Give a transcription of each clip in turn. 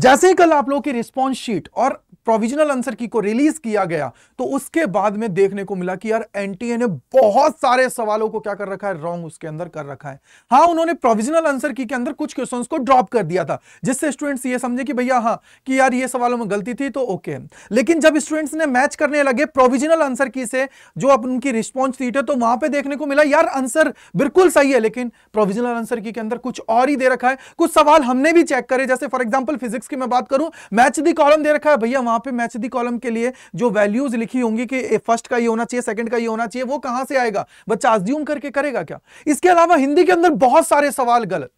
जैसे ही कल आप लोगों की रिस्पॉन्स शीट और प्रोविजनल आंसर की को रिलीज किया गया तो उसके बाद में देखने को मिला कि यार एनटीए ने बहुत सारे सवालों को क्या कर रखा है रॉन्ग उसके अंदर कर रखा है हाँ उन्होंने प्रोविजनल आंसर की के अंदर कुछ क्वेश्चंस को ड्रॉप कर दिया था जिससे स्टूडेंट्स ये समझे कि भैया हाँ कि यार ये सवालों में गलती थी तो ओके लेकिन जब स्टूडेंट्स ने मैच करने लगे प्रोविजनल आंसर की से जो अब उनकी रिस्पॉन्स थी तो वहां पर देखने को मिला यार आंसर बिल्कुल सही है लेकिन प्रोविजनल आंसर की के अंदर कुछ और ही दे रखा है कुछ सवाल हमने भी चेक करे जैसे फॉर एग्जाम्पल फिजिक्स की मैं बात करूं मैच दी कॉलम दे रखा है भैया वहां पे मैच दी कॉलम के लिए जो वैल्यूज लिखी होंगी कि फर्स्ट का ये होना चाहिए सेकंड का ये होना चाहिए वो कहां से आएगा बच्चा अज्यूम करके करेगा क्या इसके अलावा हिंदी के अंदर बहुत सारे सवाल गलत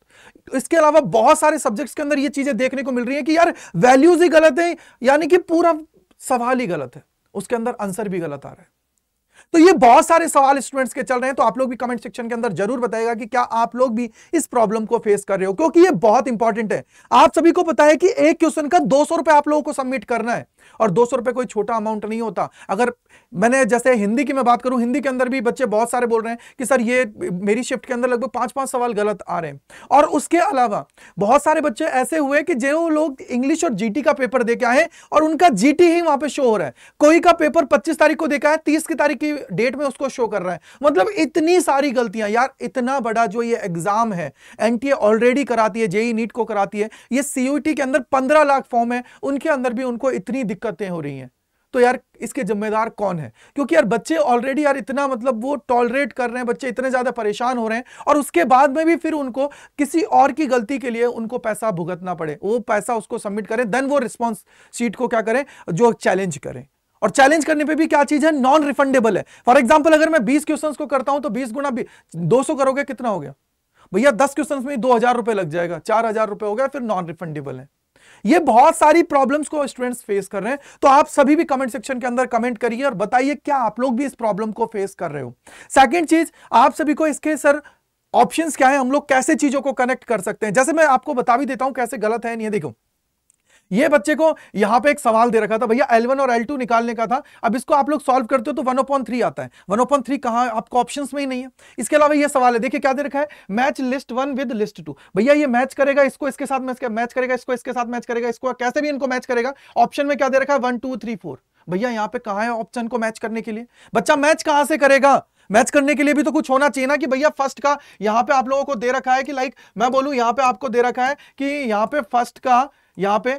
इसके अलावा बहुत सारे सब्जेक्ट्स के अंदर ये चीजें देखने को मिल रही है कि यार वैल्यूज ही गलत है यानी कि पूरा सवाल ही गलत है उसके अंदर आंसर भी गलत आ रहा है तो ये बहुत सारे सवाल स्टूडेंट्स के चल रहे हैं तो आप लोग भी कमेंट सेक्शन के अंदर जरूर बताएगा कि क्या आप लोग भी इस प्रॉब्लम को फेस कर रहे हो क्योंकि ये बहुत इंपॉर्टेंट है आप सभी को पता है कि एक क्वेश्चन का दो सौ आप लोगों को सबमिट करना है और दो सौ कोई छोटा अमाउंट नहीं होता अगर मैंने जैसे हिंदी की मैं बात करूं हिंदी के अंदर भी बच्चे बहुत सारे बोल रहे हैं कि सर ये मेरी शिफ्ट के अंदर लगभग पांच पांच सवाल गलत आ रहे हैं और उसके अलावा बहुत सारे बच्चे ऐसे हुए कि जो लोग इंग्लिश और जीटी का पेपर दे के आए और उनका जीटी ही वहां पे शो हो रहा है कोई का पेपर पच्चीस तारीख को देखा है तीस की तारीख की डेट में उसको शो कर रहा है मतलब इतनी सारी गलतियां यार इतना बड़ा जो ये एग्जाम है एनटीए ऑलरेडी कराती है जेई नीट e को कराती है ये सीयूटी e के अंदर पंद्रह लाख फॉर्म है उनके अंदर भी उनको इतनी दिक्कतें हो रही हैं तो यार इसके जिम्मेदार कौन है क्योंकि यार बच्चे ऑलरेडी यार इतना मतलब वो टॉलरेट कर रहे हैं बच्चे इतने ज़्यादा परेशान हो रहे हैं और उसके बाद में भी फिर उनको किसी और की गलती के लिए उनको पैसा भुगतना पड़े वो पैसा उसको सबमिट करें देन वो रिस्पॉन्स शीट को क्या करें जो चैलेंज करें और चैलेंज करने पे भी क्या चीज है नॉन रिफंडेबल है फॉर एग्जाम्पल अगर मैं बीस क्वेश्चन को करता हूं तो बीस गुना दो सौ करोगे कितना हो गया भैया दस क्वेश्चन में दो हजार रुपए लग जाएगा चार हजार रुपए हो गया फिर नॉन रिफंडेबल है ये बहुत सारी प्रॉब्लम्स को स्टूडेंट्स फेस कर रहे हैं तो आप सभी भी कमेंट सेक्शन के अंदर कमेंट करिए और बताइए क्या आप लोग भी इस प्रॉब्लम को फेस कर रहे हो सेकंड चीज आप सभी को इसके सर ऑप्शंस क्या है हम लोग कैसे चीजों को कनेक्ट कर सकते हैं जैसे मैं आपको बता भी देता हूं कैसे गलत है नहीं देखो ये बच्चे को यहां पे एक सवाल दे रखा था भैया एल और एल निकालने का था अब इसको आप लोग सॉल्व करते हो तो वन ओपॉइंट थ्री आता है वन ओपॉइंट थ्री कहां आपको ऑप्शन में ही नहीं है इसके अलावा यह सवाल है देखिए क्या दे रखा है match list one with list two भैया ये मैच करेगा इसको इसके साथ मैच मैच करेगा इसको इसके साथ मैच करेगा इसको कैसे भी इनको मैच करेगा ऑप्शन में क्या दे रखा है वन टू थ्री फोर भैया यहाँ पे कहा है ऑप्शन को मैच करने के लिए बच्चा मैच कहां से करेगा मैच करने के लिए भी तो कुछ होना चाहिए ना कि भैया फर्स्ट का यहाँ पे आप लोगों को दे रखा है कि लाइक मैं बोलूं यहाँ पे आपको दे रखा है कि यहाँ पे फर्स्ट का यहाँ पे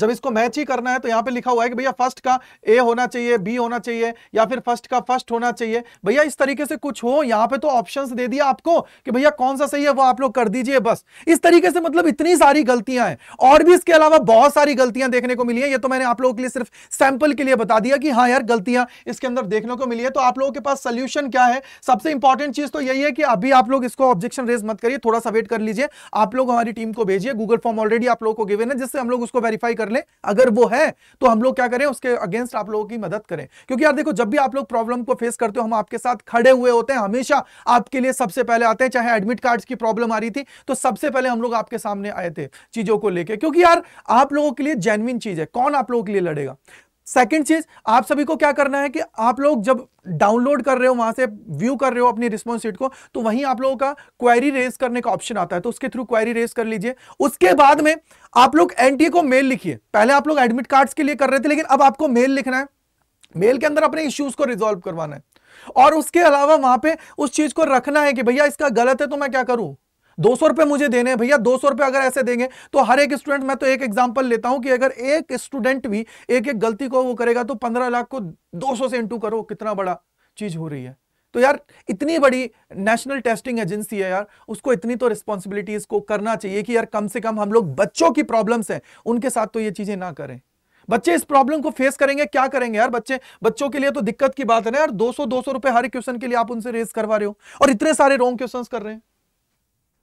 जब इसको मैच ही करना है तो यहां पे लिखा हुआ है कि भैया फर्स्ट का ए होना चाहिए बी होना चाहिए या फिर फर्स्ट का फर्स्ट होना चाहिए भैया इस तरीके से कुछ हो यहां पे तो ऑप्शंस दे दिया आपको कि भैया कौन सा सही है वो आप लोग कर दीजिए बस इस तरीके से मतलब इतनी सारी गलतियां हैं और भी इसके अलावा बहुत सारी गलतियां देखने को मिली है ये तो मैंने आप लोगों के लिए सिर्फ सैंपल के लिए बता दिया कि हाँ यार गलतियां इसके अंदर देखने को मिली है तो आप लोगों के पास सोल्यूशन क्या है सबसे इंपॉर्टेंट चीज तो यही है कि अभी आप लोग इसको ऑब्जेक्शन रेज मत करिए थोड़ा सा वेट कर लीजिए आप लोग हमारी टीम को भेजिए गूगल फॉर्म ऑलरेडी आप लोग को गिवेन है जिससे हम लोग उसको वेरीफाई कर कर ले अगर वो है तो हम लोग क्या करें उसके अगेंस्ट आप लोगों की मदद करें क्योंकि यार देखो जब भी आप लोग प्रॉब्लम को फेस करते हो हम आपके साथ खड़े हुए होते हैं हमेशा आपके लिए सबसे पहले आते हैं चाहे एडमिट कार्ड की प्रॉब्लम आ रही थी तो सबसे पहले हम लोग आपके सामने आए थे चीजों को लेकर क्योंकि यार आप लोगों के लिए जेनविन चीज है कौन आप लोगों के लिए लड़ेगा सेकेंड चीज आप सभी को क्या करना है कि आप लोग जब डाउनलोड कर रहे हो वहां से व्यू कर रहे हो अपनी रिस्पॉन्स शीट को तो वहीं आप लोगों का क्वेरी रेस करने का ऑप्शन आता है तो उसके थ्रू क्वेरी रेस कर लीजिए उसके बाद में आप लोग एनटीए को मेल लिखिए पहले आप लोग एडमिट कार्ड्स के लिए कर रहे थे लेकिन अब आपको मेल लिखना है मेल के अंदर अपने इश्यूज को रिजॉल्व करवाना है और उसके अलावा वहां पे उस चीज को रखना है कि भैया इसका गलत है तो मैं क्या करूं दो सौ रुपए मुझे देने हैं भैया दो सौ रुपए अगर ऐसे देंगे तो हर एक स्टूडेंट मैं तो एक एग्जाम्पल लेता हूं कि अगर एक स्टूडेंट भी एक एक गलती को वो करेगा तो पंद्रह लाख को दो सौ से इंटू करो कितना बड़ा चीज हो रही है तो यार इतनी बड़ी नेशनल टेस्टिंग एजेंसी है यार उसको इतनी तो रिस्पॉन्सिबिलिटीज को करना चाहिए कि यार कम से कम हम लोग बच्चों की प्रॉब्लम्स हैं उनके साथ तो ये चीजें ना करें बच्चे इस प्रॉब्लम को फेस करेंगे क्या करेंगे यार बच्चे बच्चों के लिए तो दिक्कत की बात है ना यार 200 200 रुपए हर क्वेश्चन के लिए आप उनसे रेस करवा रहे हो और इतने सारे रॉन्ग क्वेश्चंस कर रहे हैं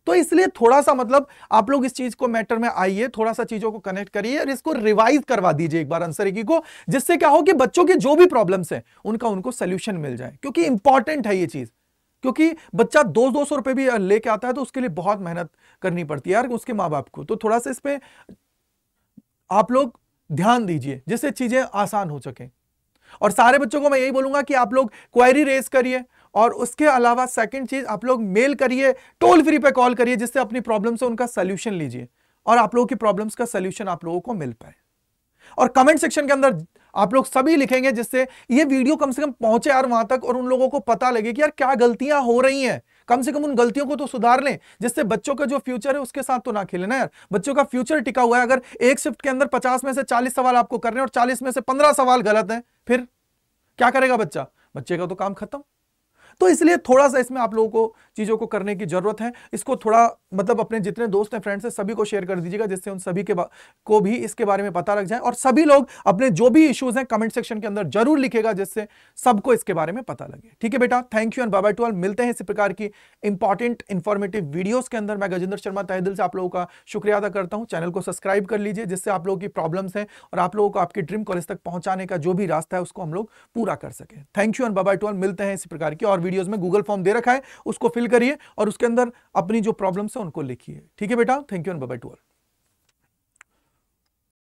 तो इसलिए थोड़ा सा मतलब आप लोग इस चीज को मैटर में आइए थोड़ा सा चीजों को कनेक्ट करिए और इसको रिवाइज करवा दीजिए एक बार आंसर को जिससे क्या हो कि बच्चों के जो भी प्रॉब्लम्स हैं उनका उनको सोल्यूशन मिल जाए क्योंकि इंपॉर्टेंट है ये चीज क्योंकि बच्चा दो दो सौ रुपए भी लेके आता है तो उसके लिए बहुत मेहनत करनी पड़ती है यार उसके माँ बाप को तो थोड़ा सा इस पर आप लोग ध्यान दीजिए जिससे चीज़ें आसान हो सके और सारे बच्चों को मैं यही बोलूंगा कि आप लोग क्वायरी रेस करिए और उसके अलावा सेकंड चीज़ आप लोग मेल करिए टोल फ्री पे कॉल करिए जिससे अपनी प्रॉब्लम से उनका सोल्यूशन लीजिए और आप लोगों की प्रॉब्लम्स का सोल्यूशन आप लोगों को मिल पाए और कमेंट सेक्शन के अंदर आप लोग सभी लिखेंगे जिससे ये वीडियो कम से कम पहुंचे यार वहां तक और उन लोगों को पता लगे कि यार क्या गलतियां हो रही हैं कम से कम उन गलतियों को तो सुधार लें जिससे बच्चों का जो फ्यूचर है उसके साथ तो ना खेले ना यार बच्चों का फ्यूचर टिका हुआ है अगर एक शिफ्ट के अंदर पचास में से चालीस सवाल आपको कर रहे हैं और चालीस में से पंद्रह सवाल गलत है फिर क्या करेगा बच्चा बच्चे का तो काम खत्म तो इसलिए थोड़ा सा इसमें आप लोगों को चीज़ों को करने की ज़रूरत है इसको थोड़ा मतलब अपने जितने दोस्त हैं फ्रेंड्स हैं सभी को शेयर कर दीजिएगा जिससे उन सभी के को भी इसके बारे में पता लग जाए और सभी लोग अपने जो भी इशूज़ हैं कमेंट सेक्शन के अंदर जरूर लिखेगा जिससे सबको इसके बारे में पता लगे ठीक है बेटा thank you and bye to all मिलते हैं इसी प्रकार की इंपॉर्टेंट इन्फॉर्मेटिव वीडियोज़ के अंदर मैं गजेंद्र शर्मा तहदिल से आप लोगों का शुक्रिया अदा करता हूँ चैनल को सब्सक्राइब कर लीजिए जिससे आप लोगों की प्रॉब्लम्स है और आप लोगों को आपकी ड्रीम कॉलेज तक पहुंचाने का जो भी रास्ता है उसको हम लोग पूरा कर सके thank you and bye to all मिलते हैं इसी प्रकार की और वीडियोज़ में गूगल फॉर्म दे रखा है उसको फिल फिल करिए और उसके अंदर अपनी जो प्रॉब्लम्स है उनको लिखिए ठीक है बेटा thank you and bye to all